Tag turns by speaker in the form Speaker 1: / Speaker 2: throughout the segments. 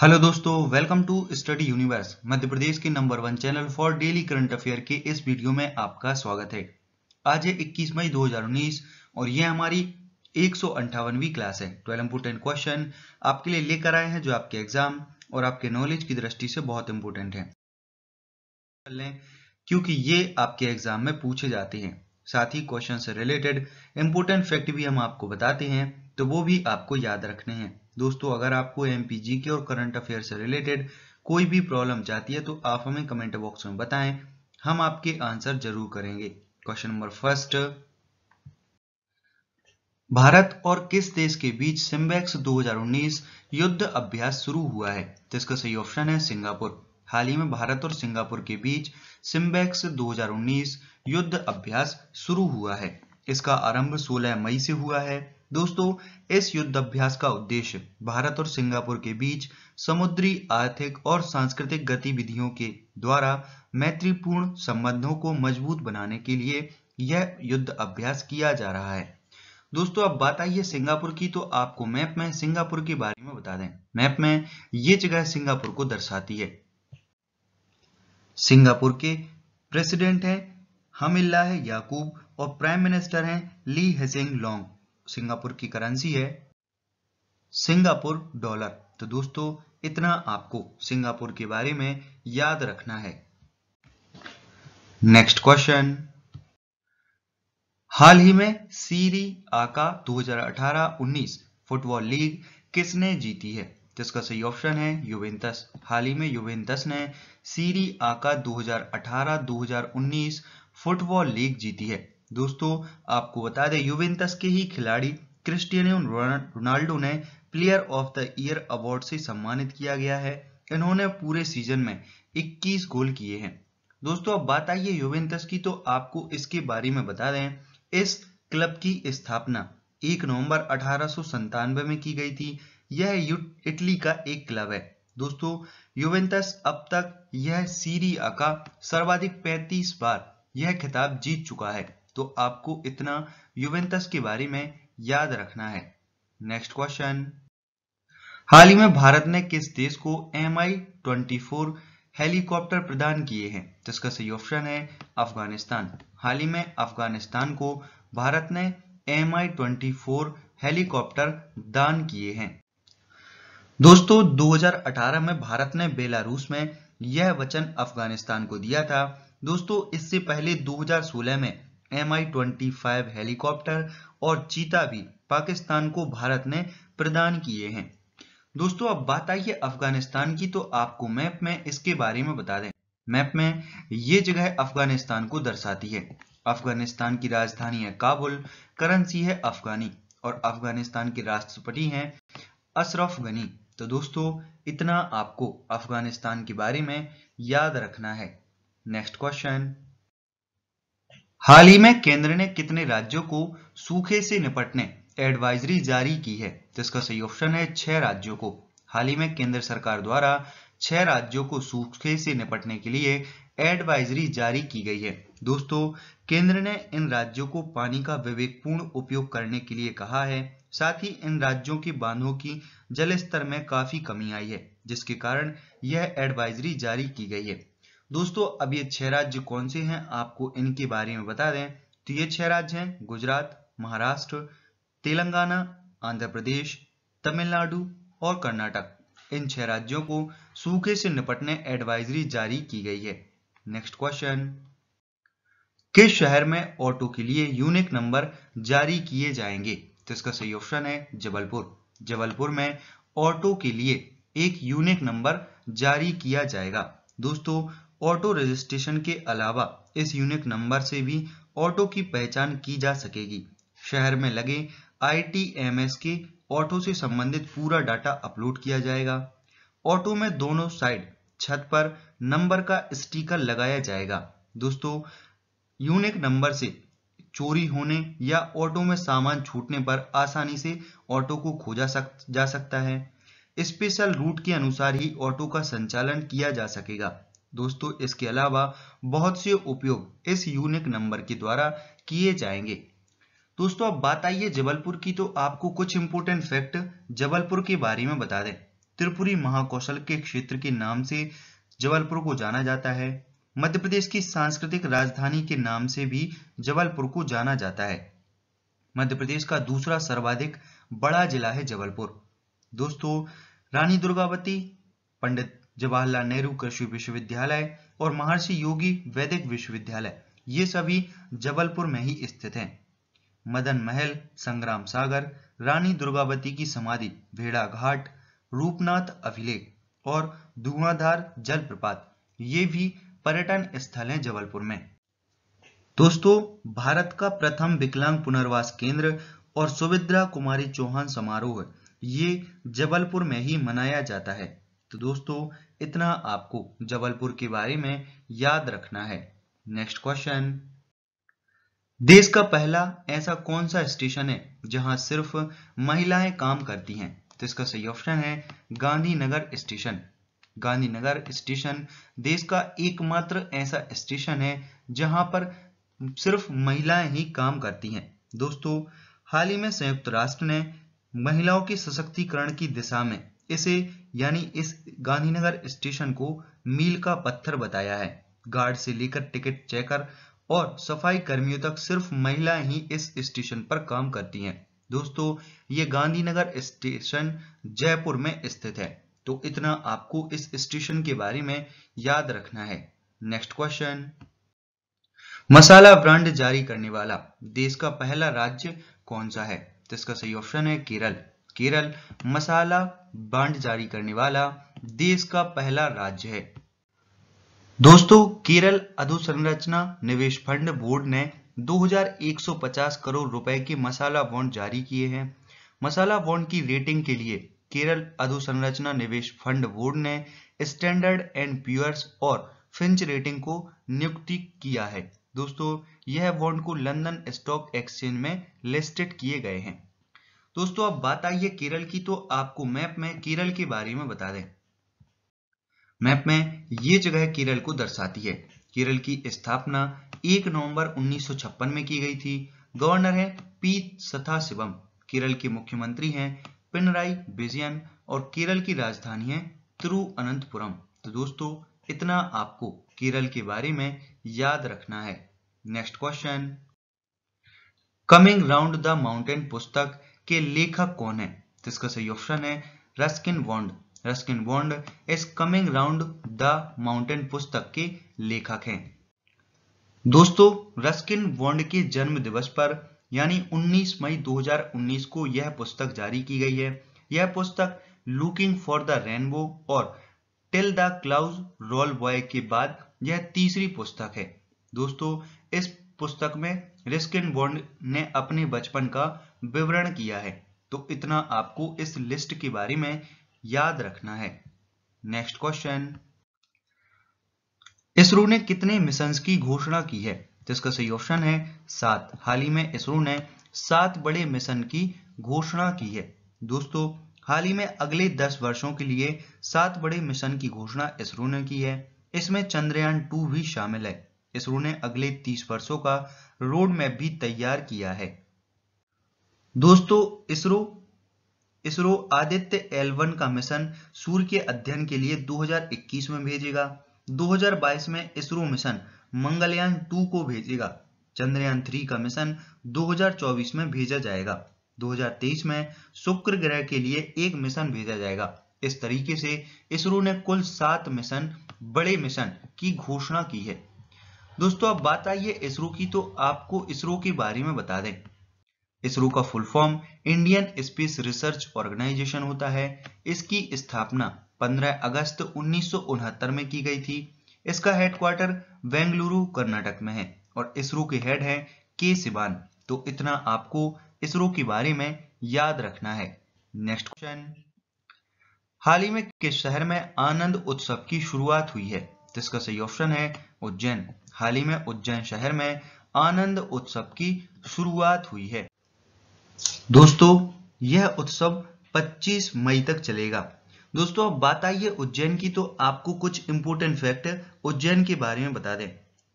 Speaker 1: hello दोस्तों welcome to study universe Madhya Pradesh के number one channel for daily current affair के इस वीडियो में आपका स्वागत है आज है 21 मई 2019 और यह हमारी एक सौ क्लास है ट्वेल्व इंपोर्टेंट क्वेश्चन आपके लिए लेकर आए हैं जो आपके एग्जाम और आपके नॉलेज की दृष्टि से बहुत इंपोर्टेंट है क्योंकि ये आपके एग्जाम में पूछे जाते हैं साथ ही क्वेश्चन से रिलेटेड इंपोर्टेंट फैक्ट भी हम आपको बताते हैं तो वो भी आपको याद रखने हैं दोस्तों अगर आपको एम के और करंट अफेयर से रिलेटेड कोई भी प्रॉब्लम चाहती है तो आप हमें कमेंट बॉक्स में बताएं हम आपके आंसर जरूर करेंगे क्वेश्चन नंबर फर्स्ट भारत और किस देश के बीच सिम्बैक्स 2019 युद्ध अभ्यास शुरू हुआ है तो इसका सही ऑप्शन है सिंगापुर हाल ही में भारत और सिंगापुर के बीच सिम्बैक्स 2019 युद्ध अभ्यास शुरू हुआ है इसका आरंभ 16 मई से हुआ है दोस्तों इस युद्धाभ्यास का उद्देश्य भारत और सिंगापुर के बीच समुद्री आर्थिक और सांस्कृतिक गतिविधियों के द्वारा मैत्रीपूर्ण संबंधों को मजबूत बनाने के लिए यह युद्ध अभ्यास किया जा रहा है दोस्तों अब बात आई है सिंगापुर की तो आपको मैप में सिंगापुर के बारे में बता दें मैप में ये जगह सिंगापुर को दर्शाती है सिंगापुर के प्रेसिडेंट हैं हमिल्ला है याकूब और प्राइम मिनिस्टर हैं ली हेसिंग लॉन्ग सिंगापुर की करेंसी है सिंगापुर डॉलर तो दोस्तों इतना आपको सिंगापुर के बारे में याद रखना है नेक्स्ट क्वेश्चन हाल ही में सीरी आका 2018-19 फुटबॉल लीग किसने जीती है जिसका सही ऑप्शन है युवेंतस हाल ही में युवेंतस ने सीरी आका 2018-2019 फुटबॉल लीग जीती है दोस्तों आपको बता दें यूवेंटस के ही खिलाड़ी क्रिस्टियनो रोनाल्डो ने player of the year award से सम्मानित किया गया है इन्होंने पूरे सीजन में 21 गोल किए हैं दोस्तों अब बात आई है यूवेंटस की तो आपको इसके बारे में बता दें इस क्लब की स्थापना एक नवंबर अठारह में की गई थी यह इटली का एक क्लब है दोस्तों युवेंतस अब तक यह सीरिया का सर्वाधिक 35 बार यह खिताब जीत चुका है तो आपको इतना युवेंतस के बारे में याद रखना है नेक्स्ट क्वेश्चन हाल ही में भारत ने किस देश को M I twenty four helicopter प्रदान किए हैं तो इसका सही ऑप्शन है अफगानिस्तान हाल ही में अफगानिस्तान को भारत ने M I twenty four helicopter दान किए हैं दोस्तों 2018 में भारत ने बेलारूस में यह वचन अफगानिस्तान को दिया था दोस्तों इससे पहले 2016 में M I twenty five helicopter और चीता भी पाकिस्तान को भारत ने प्रदान किए हैं दोस्तों अब बात आई है अफगानिस्तान की तो आपको मैप में इसके बारे में बता दें मैप में ये जगह अफगानिस्तान को दर्शाती है अफगानिस्तान की राजधानी है काबुल करंसी है अफगानी और अफगानिस्तान के राष्ट्रपति हैं अशरफ गनी तो दोस्तों इतना आपको अफगानिस्तान के बारे में याद रखना है नेक्स्ट क्वेश्चन हाल ही में केंद्र ने कितने राज्यों को सूखे से निपटने एडवाइजरी जारी की है जिसका सही ऑप्शन है छह राज्यों को हाल ही में केंद्र सरकार द्वारा छह राज्यों को सूखे से निपटने के लिए एडवाइजरी जारी की गई है दोस्तों केंद्र ने इन राज्यों को पानी का विवेकपूर्ण उपयोग करने के लिए कहा है साथ ही इन राज्यों के बांधों की जल स्तर में काफी कमी आई है जिसके कारण यह एडवाइजरी जारी की गई है दोस्तों अब ये छह राज्य कौन से हैं आपको इनके बारे में बता दें तो ये छह राज्य हैं गुजरात महाराष्ट्र तेलंगाना आंध्र प्रदेश तमिलनाडु और कर्नाटक इन छह राज्यों को सूखे से निपटने एडवाइजरी जारी की गई है नेक्स्ट क्वेश्चन किस शहर में ऑटो के लिए यूनिक नंबर जारी किए जाएंगे तो इसका सही ऑप्शन है जबलपुर जबलपुर में ऑटो के लिए एक यूनिक नंबर जारी किया जाएगा दोस्तों ऑटो रजिस्ट्रेशन के अलावा इस यूनिक नंबर से भी ऑटो की पहचान की जा सकेगी शहर में लगे आईटीएमएस के ऑटो से संबंधित पूरा डाटा अपलोड किया जाएगा ऑटो में दोनों साइड छत पर नंबर का स्टिकर लगाया जाएगा दोस्तों यूनिक नंबर से चोरी होने या ऑटो में सामान छूटने पर आसानी से ऑटो को खोजा सक, जा सकता है स्पेशल रूट के अनुसार ही ऑटो का संचालन किया जा सकेगा दोस्तों इसके अलावा बहुत से उपयोग इस यूनिक नंबर के द्वारा किए जाएंगे दोस्तों अब बात आइए जबलपुर की तो आपको कुछ इंपोर्टेंट फैक्ट जबलपुर के बारे में बता दें त्रिपुरी महाकौशल के क्षेत्र के नाम से जबलपुर को जाना जाता है मध्य प्रदेश की सांस्कृतिक राजधानी के नाम से भी जबलपुर को जाना जाता है मध्य प्रदेश का दूसरा सर्वाधिक बड़ा जिला है जबलपुर दोस्तों रानी दुर्गावती पंडित जवाहरलाल नेहरू कृषि विश्वविद्यालय और महर्षि योगी वैदिक विश्वविद्यालय ये सभी जबलपुर में ही स्थित हैं मदन महल संग्राम सागर रानी दुर्गावती की समाधि भेड़ा घाट रूपनाथ अभिलेख और धुआंधार जलप्रपात ये भी पर्यटन स्थल हैं जबलपुर में दोस्तों भारत का प्रथम विकलांग पुनर्वास केंद्र और सुविद्रा कुमारी चौहान समारोह ये जबलपुर में ही मनाया जाता है तो दोस्तों इतना आपको जबलपुर के बारे में याद रखना है नेक्स्ट क्वेश्चन देश का पहला ऐसा कौन सा स्टेशन है जहां सिर्फ महिलाएं काम करती हैं तो इसका सही ऑप्शन है गांधीनगर स्टेशन गांधीनगर स्टेशन देश का एकमात्र ऐसा स्टेशन है जहां पर सिर्फ महिलाएं ही काम करती हैं दोस्तों हाल ही में संयुक्त राष्ट्र ने महिलाओं के सशक्तिकरण की दिशा में इसे यानी इस गांधीनगर स्टेशन को मील का पत्थर बताया है गार्ड से लेकर टिकट चेकर और सफाई कर्मियों तक सिर्फ महिलाएं ही इस स्टेशन पर काम करती हैं दोस्तों ये गांधीनगर स्टेशन जयपुर में स्थित है तो इतना आपको इस स्टेशन के बारे में याद रखना है नेक्स्ट क्वेश्चन मसाला ब्रांड जारी करने वाला देश का पहला राज्य कौन सा है तो इसका सही ऑप्शन है केरल केरल मसाला बांड जारी करने वाला देश का पहला राज्य है दोस्तों केरल अधोसंरचना निवेश फंड बोर्ड ने 2150 करोड़ रुपए के मसाला बॉन्ड जारी किए हैं मसाला बॉन्ड की रेटिंग के लिए केरल अधोसंरचना निवेश फंड बोर्ड ने स्टैंडर्ड एंड प्यूअर्स और फिंच रेटिंग को नियुक्ति किया है दोस्तों यह बॉन्ड को लंदन स्टॉक एक्सचेंज में लिस्टेड किए गए हैं दोस्तों अब बात आई है केरल की तो आपको मैप में केरल के बारे में बता दें मैप में ये जगह केरल को दर्शाती है केरल की स्थापना 1 नवंबर 1956 में की गई थी गवर्नर है पी सथा शिवम केरल के मुख्यमंत्री हैं पिनराई बिजयन और केरल की राजधानी है तिरुअनंतपुरम तो दोस्तों इतना आपको केरल के बारे में याद रखना है next question coming round the mountain पुस्तक के लेखक कौन है तो इसका सही ऑप्शन है Ruskin Bond Ruskin Bond is coming round the mountain पुस्तक के लेखक हैं दोस्तों रस्किन वॉन्ड के जन्म दिवस पर यानी 19 मई 2019 को यह पुस्तक जारी की गई है यह पुस्तक लुकिंग फॉर द रेनबो और till the clouds roll by के बाद यह तीसरी पुस्तक है दोस्तों इस पुस्तक में रिस्किन बॉन्ड ने अपने बचपन का विवरण किया है तो इतना आपको इस लिस्ट के बारे में याद रखना है नेक्स्ट क्वेश्चन इसरो ने कितने मिशन की घोषणा की है जिसका सही ऑप्शन है सात हाल ही में इसरो ने सात बड़े मिशन की घोषणा की है दोस्तों हाल ही में अगले दस वर्षों के लिए सात बड़े मिशन की घोषणा इसरो ने की है इसमें चंद्रयान टू भी शामिल है इसरो ने अगले तीस वर्षों का रोड मैप भी तैयार किया है दोस्तों ISRO ISRO Aditya L one का मिशन सूर्य के अध्ययन के लिए 2021 में भेजेगा 2022 में इसरो मिशन मंगलयान टू को भेजेगा चंद्रयान थ्री का मिशन 2024 में भेजा जाएगा 2023 में शुक्र ग्रह के लिए एक मिशन भेजा जाएगा इस तरीके से इसरो ने कुल सात मिशन बड़े मिशन की घोषणा की है दोस्तों अब बात आई है इसरो की तो आपको इसरो के बारे में बता दें इसरो का full form Indian space research organisation होता है इसकी स्थापना 15 अगस्त उन्नीस में की गई थी इसका हेडक्वार्टर बेंगलुरु कर्नाटक में है और इसरो के हेड है के सिवान तो इतना आपको इसरो के बारे में याद रखना है नेक्स्ट क्वेश्चन हाल ही में किस शहर में आनंद उत्सव की शुरुआत हुई है जिसका तो इसका सही ऑप्शन है उज्जैन हाल ही में उज्जैन शहर में आनंद उत्सव की शुरुआत हुई है दोस्तों यह उत्सव 25 मई तक चलेगा दोस्तों अब बात आई है उज्जैन की तो आपको कुछ इंपोर्टेंट फैक्ट उज्जैन के बारे में बता दें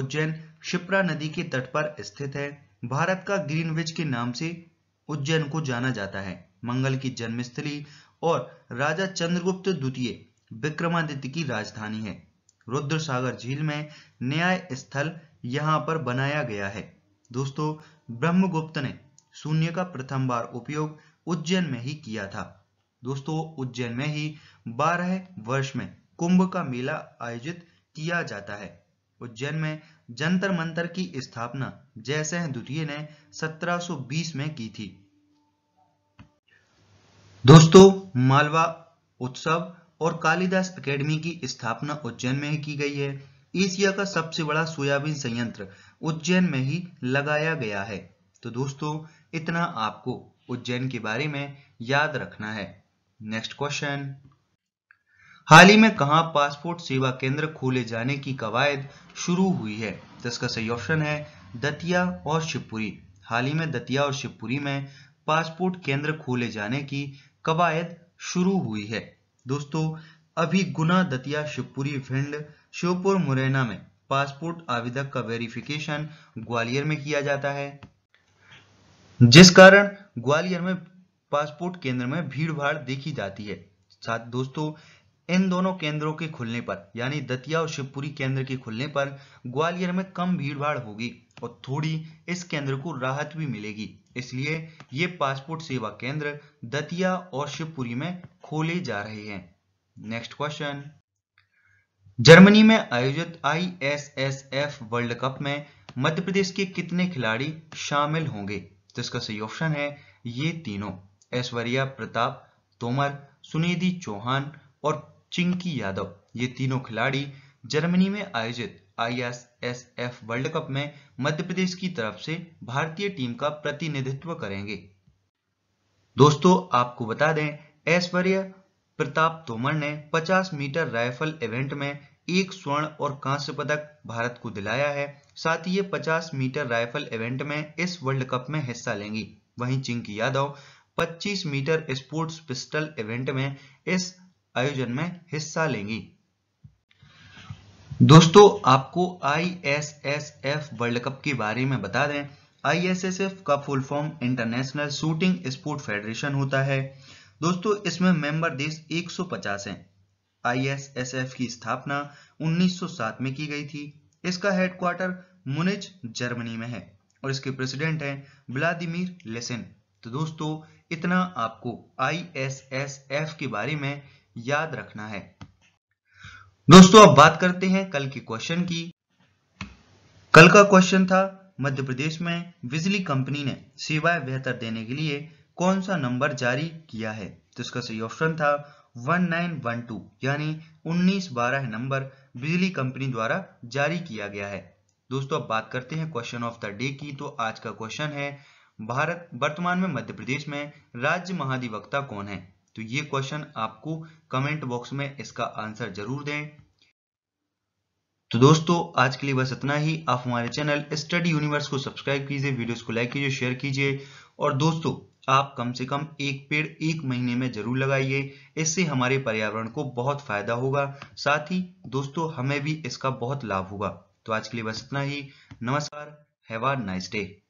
Speaker 1: उज्जैन शिप्रा नदी के तट पर स्थित है भारत का ग्रीनविच के नाम से उज्जैन को जाना जाता है मंगल की जन्मस्थली और राजा चंद्रगुप्त द्वितीय विक्रमादित्य की राजधानी है रुद्र सागर झील में न्याय स्थल यहाँ पर बनाया गया है दोस्तों ब्रह्मगुप्त ने शून्य का प्रथम बार उपयोग उज्जैन में ही किया था दोस्तों उज्जैन में ही बारह वर्ष में कुंभ का मेला आयोजित किया जाता है उज्जैन में जंतर मंतर की स्थापना जयसिंह द्वितीय ने 1720 में की थी दोस्तों मालवा उत्सव और कालिदास एकेडमी की स्थापना उज्जैन में ही की गई है एशिया का सबसे बड़ा सोयाबीन संयंत्र उज्जैन में ही लगाया गया है तो दोस्तों इतना आपको उज्जैन के बारे में याद रखना है नेक्स्ट क्वेश्चन हाल ही में कहा पासपोर्ट सेवा केंद्र खोले जाने की कवायद शुरू हुई है तो इसका सही ऑप्शन है दतिया और शिवपुरी हाल ही में दतिया और शिवपुरी में पासपोर्ट केंद्र खोले जाने की कवायद शुरू हुई है दोस्तों अभी गुना दतिया शिवपुरी भिंड श्योपुर मुरैना में पासपोर्ट आवेदक का वेरिफिकेशन ग्वालियर में किया जाता है जिस कारण ग्वालियर में पासपोर्ट केंद्र में भीड़ भाड़ देखी जाती है साथ दोस्तों इन दोनों केंद्रों के खुलने पर यानी दतिया और शिवपुरी केंद्र के खुलने पर ग्वालियर में कम भीड़ भाड़ होगी और थोड़ी इस केंद्र को राहत भी मिलेगी इसलिए ये पासपोर्ट सेवा केंद्र दतिया और शिवपुरी में खोले जा रहे हैं नेक्स्ट क्वेश्चन जर्मनी में आयोजित आई वर्ल्ड कप में मध्य प्रदेश के कितने खिलाड़ी शामिल होंगे इसका सही ऑप्शन है ये तीनों ऐश्वर्या प्रताप तोमर सुनिधि चौहान और चिंकी यादव ये तीनों खिलाड़ी जर्मनी में आयोजित आईएसएसएफ वर्ल्ड कप में मध्य प्रदेश की तरफ से भारतीय टीम का प्रतिनिधित्व करेंगे दोस्तों आपको बता दें ऐश्वर्या प्रताप तोमर ने 50 मीटर राइफल इवेंट में एक स्वर्ण और कांस्य पदक भारत को दिलाया है साथ ही ये 50 मीटर राइफल इवेंट में इस वर्ल्ड कप में हिस्सा लेंगी वहीं Chinki Yadav 25 metre sports pistol event में इस आयोजन में हिस्सा लेंगी दोस्तों आपको आईएसएसएफ वर्ल्ड कप के बारे में बता दें आईएसएसएफ का full form international shooting sport federation होता है दोस्तों इसमें मेंबर देश 150 हैं आईएसएसएफ की स्थापना 1907 में की गई थी इसका हेडक्वार्टर मुनिच जर्मनी में है और इसके प्रेसिडेंट हैं व्लादिमीर लेसिन तो दोस्तों इतना आपको आईएसएसएफ के बारे में याद रखना है दोस्तों अब बात करते हैं कल के क्वेश्चन की कल का क्वेश्चन था मध्य प्रदेश में बिजली कंपनी ने सेवाएं बेहतर देने के लिए कौन सा नंबर जारी किया है तो इसका सही ऑप्शन था 1912 यानी 1912 नंबर बिजली कंपनी द्वारा जारी किया गया है दोस्तों अब बात करते हैं क्वेश्चन ऑफ द डे की तो आज का क्वेश्चन है भारत वर्तमान में मध्य प्रदेश में राज्य महाधिवक्ता कौन है तो ये क्वेश्चन आपको कमेंट बॉक्स में इसका आंसर जरूर दें तो दोस्तों आज के लिए बस इतना ही आप हमारे चैनल स्टडी यूनिवर्स को सब्सक्राइब कीजिए वीडियोस को लाइक कीजिए शेयर कीजिए और दोस्तों आप कम से कम एक पेड़ एक महीने में जरूर लगाइए इससे हमारे पर्यावरण को बहुत फायदा होगा साथ ही दोस्तों हमें भी इसका बहुत लाभ होगा तो आज के लिए बस इतना ही नमस्कार हैव अ नाइस डे